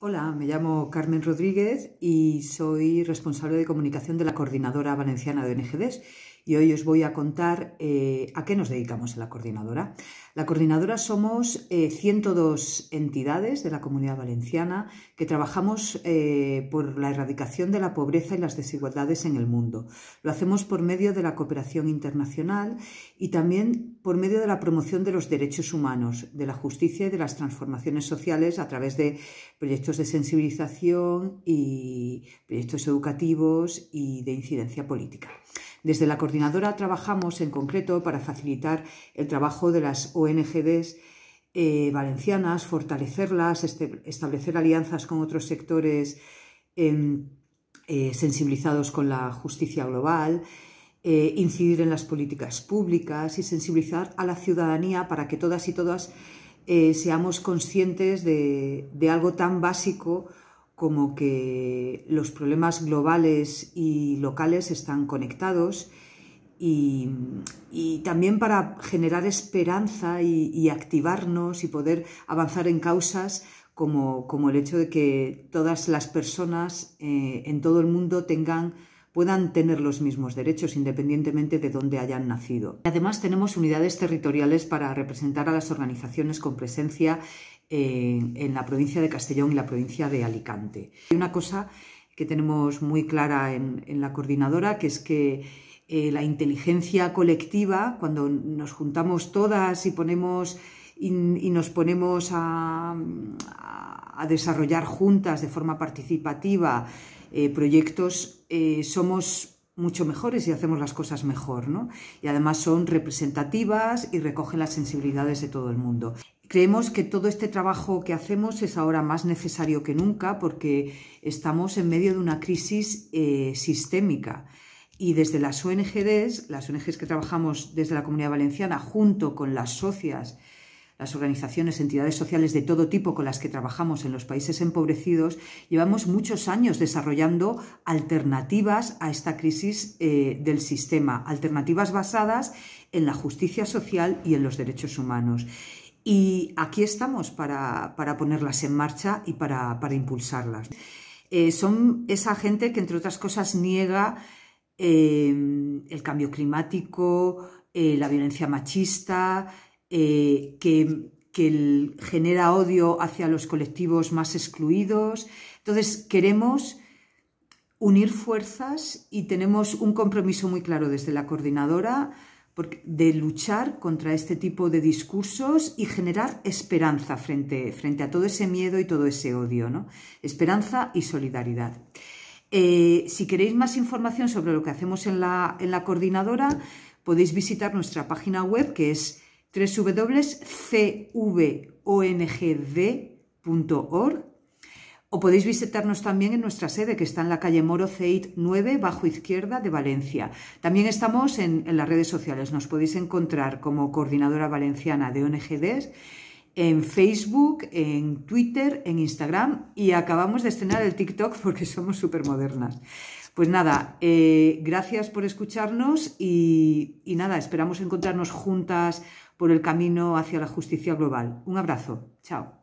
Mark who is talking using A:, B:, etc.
A: Hola, me llamo Carmen Rodríguez y soy responsable de comunicación de la Coordinadora Valenciana de ONGDES y hoy os voy a contar eh, a qué nos dedicamos en la Coordinadora. La Coordinadora somos 102 eh, entidades de la Comunidad Valenciana que trabajamos eh, por la erradicación de la pobreza y las desigualdades en el mundo. Lo hacemos por medio de la cooperación internacional y también por medio de la promoción de los derechos humanos, de la justicia y de las transformaciones sociales a través de proyectos de sensibilización y proyectos educativos y de incidencia política. Desde la coordinadora trabajamos en concreto para facilitar el trabajo de las ONGs eh, valencianas, fortalecerlas, este, establecer alianzas con otros sectores em, eh, sensibilizados con la justicia global, eh, incidir en las políticas públicas y sensibilizar a la ciudadanía para que todas y todas eh, seamos conscientes de, algo tan básico como que los problemas globales y locales están conectados y, también para generar esperanza y, activarnos y poder avanzar en causas como, el hecho de que todas las personas eh, en todo el mundo tengan puedan tener los mismos derechos independientemente de dónde hayan nacido. Además, tenemos unidades territoriales para representar a las organizaciones con presencia eh, en, la provincia de Castellón y la provincia de Alicante. Hay una cosa que tenemos muy clara en, la coordinadora, que es que eh, la inteligencia colectiva, cuando nos juntamos todas y ponemos y, nos ponemos a a desarrollar juntas de forma participativa eh, proyectos, eh, somos mucho mejores y hacemos las cosas mejor, ¿no? Y además son representativas y recogen las sensibilidades de todo el mundo. Creemos que todo este trabajo que hacemos es ahora más necesario que nunca porque estamos en medio de una crisis eh, sistémica. Y desde las ONGs, las ONGs que trabajamos desde la Comunidad Valenciana, junto con las socias las organizaciones, entidades sociales de todo tipo con las que trabajamos en los países empobrecidos, llevamos muchos años desarrollando alternativas a esta crisis eh, del sistema, alternativas basadas en la justicia social y en los derechos humanos. Y aquí estamos para, ponerlas en marcha y para, impulsarlas. Eh, son esa gente que, entre otras cosas, niega eh, el cambio climático, la violencia machista, eh, que, genera odio hacia los colectivos más excluidos. Entonces, queremos unir fuerzas y tenemos un compromiso muy claro desde la coordinadora de luchar contra este tipo de discursos y generar esperanza frente, a todo ese miedo y todo ese odio, ¿no? Esperanza y solidaridad. Eh, si queréis más información sobre lo que hacemos en la coordinadora, podéis visitar nuestra página web que es www.cvongd.org o podéis visitarnos también en nuestra sede, que está en la calle Moro Ceit 9, bajo izquierda de Valencia. También estamos en, las redes sociales. Nos podéis encontrar como coordinadora valenciana de ONGDs en Facebook, en Twitter, en Instagram y acabamos de estrenar el TikTok porque somos súper modernas. Pues nada, eh, gracias por escucharnos y nada, esperamos encontrarnos juntas por el camino hacia la justicia global. Un abrazo, chao.